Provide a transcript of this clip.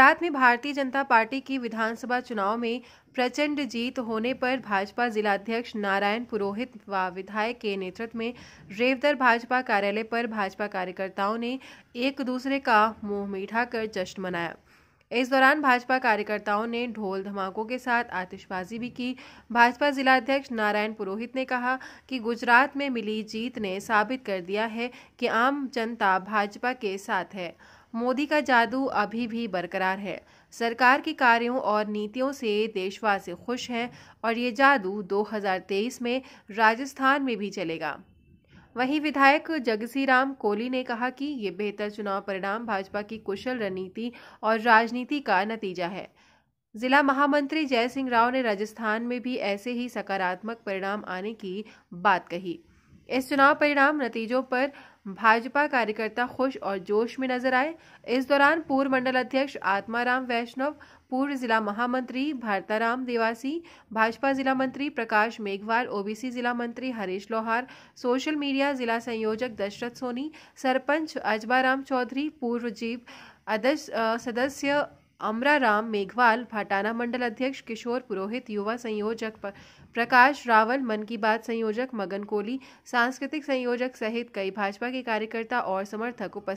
रात में भारतीय जनता पार्टी की विधानसभा चुनाव में प्रचंड जीत होने पर भाजपा जिलाध्यक्ष नारायण पुरोहित व विधायक के नेतृत्व में रेवदर भाजपा कार्यालय पर भाजपा कार्यकर्ताओं ने एक दूसरे का मुंह मीठा कर जश्न मनाया इस दौरान भाजपा कार्यकर्ताओं ने ढोल धमाकों के साथ आतिशबाजी भी की भाजपा जिलाध्यक्ष नारायण पुरोहित ने कहा कि गुजरात में मिली जीत ने साबित कर दिया है कि आम जनता भाजपा के साथ है मोदी का जादू अभी भी बरकरार है सरकार के कार्यों और नीतियों से देशवासी खुश हैं और ये जादू 2023 में राजस्थान में भी चलेगा वहीं विधायक जगसी राम कोहली ने कहा कि ये बेहतर चुनाव परिणाम भाजपा की कुशल रणनीति और राजनीति का नतीजा है जिला महामंत्री जय सिंह राव ने राजस्थान में भी ऐसे ही सकारात्मक परिणाम आने की बात कही इस चुनाव परिणाम नतीजों पर भाजपा कार्यकर्ता खुश और जोश में नजर आए इस दौरान पूर्व मंडल अध्यक्ष आत्माराम वैष्णव पूर्व जिला महामंत्री भारताराम देवासी भाजपा जिला मंत्री प्रकाश मेघवाल ओबीसी जिला मंत्री हरीश लोहार सोशल मीडिया जिला संयोजक दशरथ सोनी सरपंच अजबाराम चौधरी पूर्व जीव अध्यक्ष सदस्य अमरा राम मेघवाल भाटाना मंडल अध्यक्ष किशोर पुरोहित युवा संयोजक प्रकाश रावल मन की बात संयोजक मगन कोहली सांस्कृतिक संयोजक सहित कई भाजपा के कार्यकर्ता और समर्थक उपस्थित